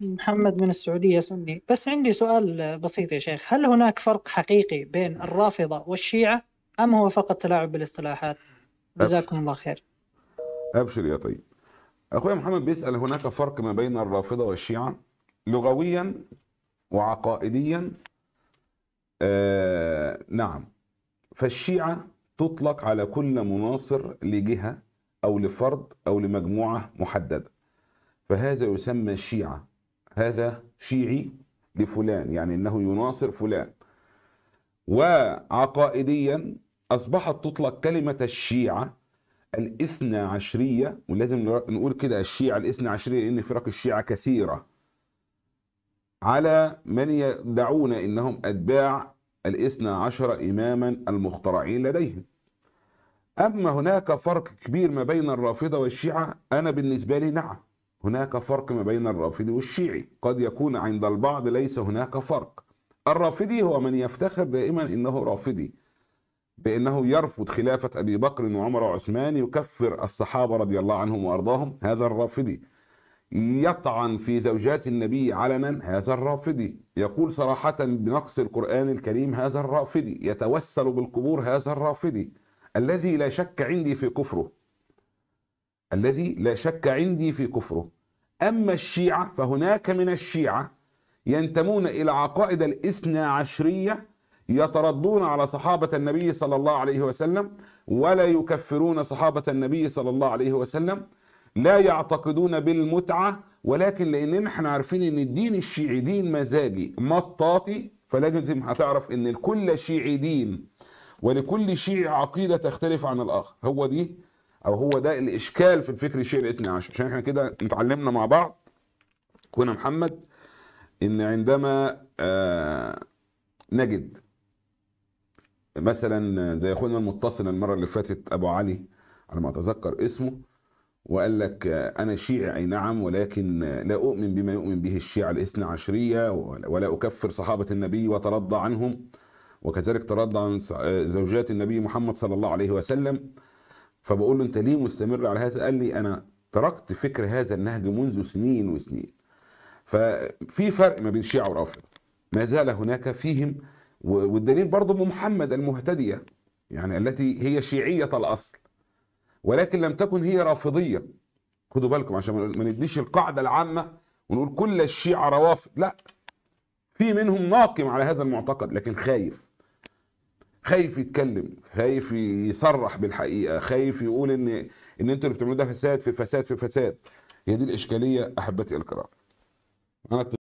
محمد من السعودية سني بس عندي سؤال بسيط يا شيخ هل هناك فرق حقيقي بين الرافضة والشيعة أم هو فقط تلاعب بالاصطلاحات جزاكم الله خير أبشر يا طيب أخويا محمد بيسأل هناك فرق ما بين الرافضة والشيعة لغويا وعقائديا آه نعم فالشيعة تطلق على كل مناصر لجهة أو لفرد أو لمجموعة محددة فهذا يسمى الشيعة هذا شيعي لفلان يعني انه يناصر فلان وعقائديا اصبحت تطلق كلمه الشيعه الاثنى عشريه ولازم نقول كده الشيعه الاثنى عشريه لان فرق الشيعه كثيره على من يدعون انهم اتباع الاثنى عشر اماما المخترعين لديهم اما هناك فرق كبير ما بين الرافضه والشيعه انا بالنسبه لي نعم هناك فرق ما بين الرافضي والشيعي قد يكون عند البعض ليس هناك فرق الرافضي هو من يفتخر دائما انه رافضي بانه يرفض خلافه ابي بكر وعمر وعثمان يكفر الصحابه رضي الله عنهم وارضاهم هذا الرافضي يطعن في زوجات النبي علنا هذا الرافضي يقول صراحة بنقص القرآن الكريم هذا الرافضي يتوسل بالقبور هذا الرافضي الذي لا شك عندي في كفره الذي لا شك عندي في كفره أما الشيعة فهناك من الشيعة ينتمون إلى عقائد الاثنى عشرية يتردون على صحابة النبي صلى الله عليه وسلم ولا يكفرون صحابة النبي صلى الله عليه وسلم لا يعتقدون بالمتعة ولكن لأننا احنا عارفين إن الدين الشيعي دين مزاجي مطاطي فلازم هتعرف إن لكل شيعي دين ولكل شيعي عقيدة تختلف عن الآخر هو دي او هو ده الاشكال في الفكر الشيعي الاثني عشر عشان احنا كده اتعلمنا مع بعض كنا محمد ان عندما آه، نجد مثلا زي اخونا المتصل المره اللي فاتت ابو علي على ما اتذكر اسمه وقال لك آه، انا شيعي اي نعم ولكن آه، لا اؤمن بما يؤمن به الشيعه الاثنى عشريه ولا اكفر صحابه النبي وترضى عنهم وكذلك ترضى عن زوجات النبي محمد صلى الله عليه وسلم فبقول له انت ليه مستمر على هذا قال لي انا تركت فكر هذا النهج منذ سنين وسنين ففي فرق ما بين شيعة ورافضة ما زال هناك فيهم والدليل برضه ام محمد المهتديه يعني التي هي شيعيه الاصل ولكن لم تكن هي رافضيه خدوا بالكم عشان ما نديش القاعده العامه ونقول كل الشيعه روافض لا في منهم ناقم على هذا المعتقد لكن خايف خايف يتكلم خايف يصرح بالحقيقه خايف يقول ان ان انتوا اللي بتعملوا ده فساد في فساد في فساد هي دي الاشكاليه احبتي الكرام انا